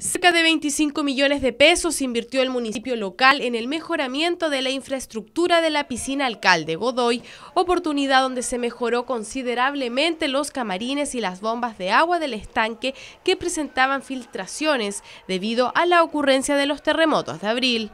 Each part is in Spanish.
Cerca de 25 millones de pesos invirtió el municipio local en el mejoramiento de la infraestructura de la piscina Alcalde Godoy, oportunidad donde se mejoró considerablemente los camarines y las bombas de agua del estanque que presentaban filtraciones debido a la ocurrencia de los terremotos de abril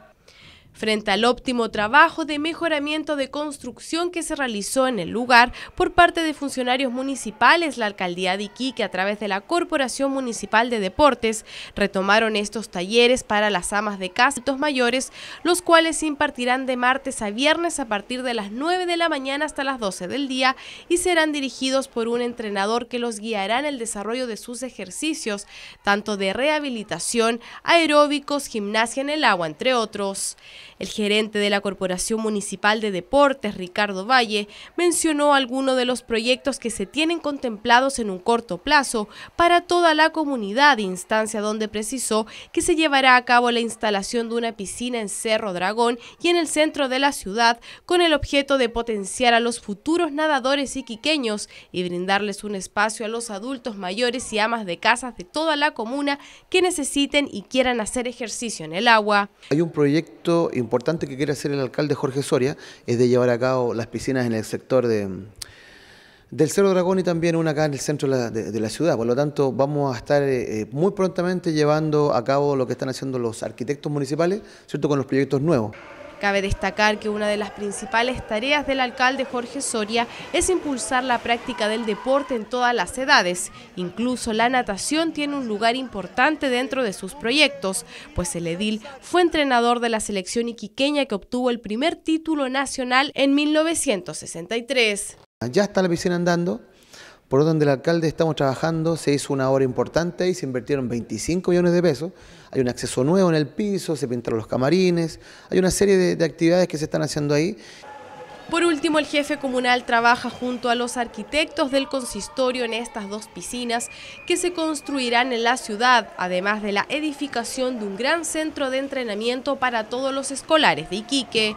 frente al óptimo trabajo de mejoramiento de construcción que se realizó en el lugar por parte de funcionarios municipales, la alcaldía de Iquique a través de la Corporación Municipal de Deportes retomaron estos talleres para las amas de casa y mayores, los cuales se impartirán de martes a viernes a partir de las 9 de la mañana hasta las 12 del día y serán dirigidos por un entrenador que los guiará en el desarrollo de sus ejercicios, tanto de rehabilitación, aeróbicos, gimnasia en el agua, entre otros. El gerente de la Corporación Municipal de Deportes, Ricardo Valle, mencionó algunos de los proyectos que se tienen contemplados en un corto plazo para toda la comunidad, instancia donde precisó que se llevará a cabo la instalación de una piscina en Cerro Dragón y en el centro de la ciudad con el objeto de potenciar a los futuros nadadores y quiqueños y brindarles un espacio a los adultos mayores y amas de casas de toda la comuna que necesiten y quieran hacer ejercicio en el agua. Hay un proyecto importante que quiere hacer el alcalde Jorge Soria es de llevar a cabo las piscinas en el sector de, del Cerro Dragón y también una acá en el centro de la, ciudad. Por lo tanto, vamos a estar eh, eh, muy prontamente llevando a cabo lo que están haciendo los arquitectos municipales, ¿cierto?, con los proyectos nuevos. Cabe destacar que una de las principales tareas del alcalde Jorge Soria es impulsar la práctica del deporte en todas las edades. Incluso la natación tiene un lugar importante dentro de sus proyectos, pues el edil fue entrenador de la selección iquiqueña que obtuvo el primer título nacional en 1963. Ya está la piscina andando, por donde el alcalde estamos trabajando, se hizo una obra importante y se invirtieron 25 millones de pesos. Hay un acceso nuevo en el piso, se pintaron los camarines, hay una serie de, de actividades que se están haciendo ahí. Por último, el jefe comunal trabaja junto a los arquitectos del consistorio en estas dos piscinas que se construirán en la ciudad, además de la edificación de un gran centro de entrenamiento para todos los escolares de Iquique.